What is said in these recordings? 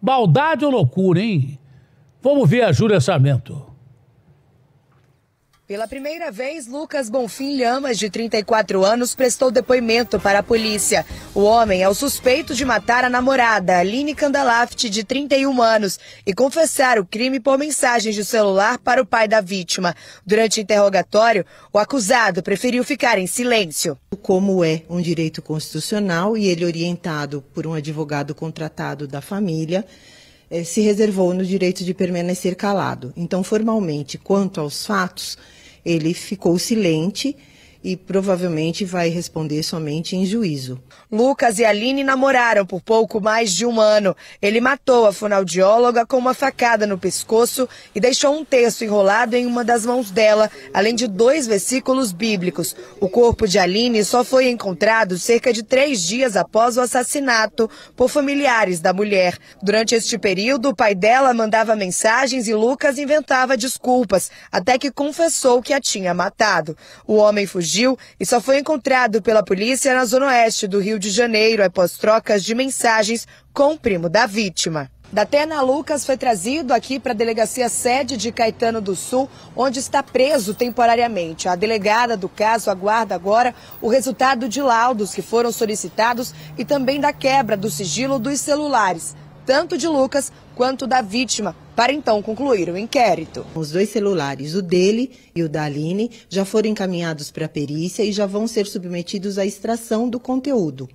Baldade ou loucura, hein? Vamos ver a Júlia Sarmento. Pela primeira vez, Lucas Bonfim Lhamas, de 34 anos, prestou depoimento para a polícia. O homem é o suspeito de matar a namorada, Aline Candalaft, de 31 anos, e confessar o crime por mensagens de celular para o pai da vítima. Durante o interrogatório, o acusado preferiu ficar em silêncio. Como é um direito constitucional e ele orientado por um advogado contratado da família, eh, se reservou no direito de permanecer calado. Então, formalmente, quanto aos fatos, ele ficou silente e provavelmente vai responder somente em juízo. Lucas e Aline namoraram por pouco mais de um ano. Ele matou a fonoaudióloga com uma facada no pescoço e deixou um texto enrolado em uma das mãos dela, além de dois versículos bíblicos. O corpo de Aline só foi encontrado cerca de três dias após o assassinato por familiares da mulher. Durante este período, o pai dela mandava mensagens e Lucas inventava desculpas, até que confessou que a tinha matado. O homem fugiu fugiu e só foi encontrado pela polícia na zona oeste do Rio de Janeiro após trocas de mensagens com o primo da vítima. Datena Lucas foi trazido aqui para a delegacia sede de Caetano do Sul, onde está preso temporariamente. A delegada do caso aguarda agora o resultado de laudos que foram solicitados e também da quebra do sigilo dos celulares, tanto de Lucas quanto da vítima, para então concluir o inquérito. Os dois celulares, o dele e o da Aline, já foram encaminhados para a perícia e já vão ser submetidos à extração do conteúdo.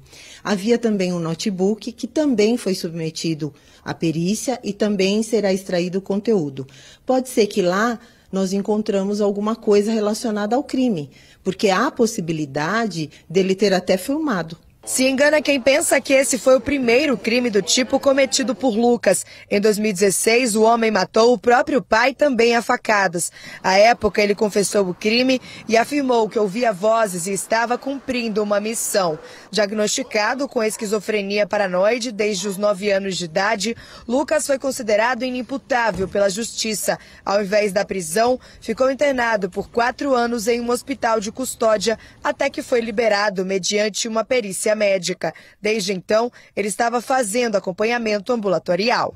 Havia também um notebook que também foi submetido à perícia e também será extraído o conteúdo. Pode ser que lá nós encontramos alguma coisa relacionada ao crime, porque há a possibilidade dele ter até filmado. Se engana quem pensa que esse foi o primeiro crime do tipo cometido por Lucas. Em 2016, o homem matou o próprio pai também a facadas. A época, ele confessou o crime e afirmou que ouvia vozes e estava cumprindo uma missão. Diagnosticado com esquizofrenia paranoide desde os 9 anos de idade, Lucas foi considerado inimputável pela justiça. Ao invés da prisão, ficou internado por quatro anos em um hospital de custódia até que foi liberado mediante uma perícia médica. Desde então, ele estava fazendo acompanhamento ambulatorial.